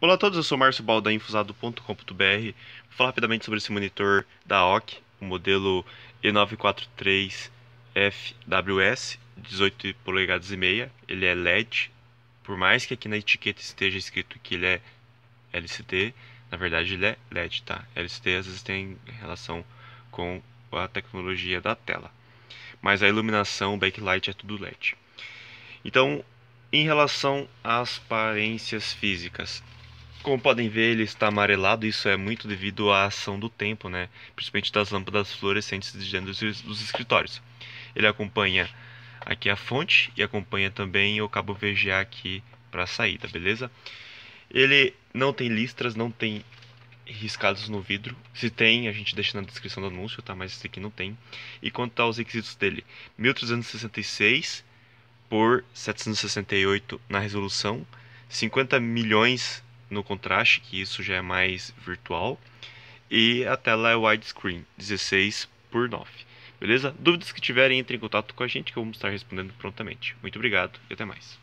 Olá a todos, eu sou o Márcio Bal Infusado.com.br Vou falar rapidamente sobre esse monitor da OC, o modelo E943FWS, 18 polegadas e meia. Ele é LED, por mais que aqui na etiqueta esteja escrito que ele é LCD, na verdade ele é LED, tá? LCD às vezes tem relação com a tecnologia da tela, mas a iluminação, o backlight é tudo LED. Então, em relação às aparências físicas, como podem ver, ele está amarelado, isso é muito devido à ação do tempo, né? principalmente das lâmpadas fluorescentes dentro dos escritórios. Ele acompanha aqui a fonte e acompanha também o cabo VGA aqui para a saída, beleza? Ele não tem listras, não tem riscados no vidro. Se tem, a gente deixa na descrição do anúncio, tá? Mas esse aqui não tem. E quanto aos requisitos dele? 1366 por 768 na resolução, 50 milhões no contraste, que isso já é mais virtual. E a tela é widescreen, 16 por 9. Beleza? Dúvidas que tiverem, entre em contato com a gente que eu vou estar respondendo prontamente. Muito obrigado e até mais.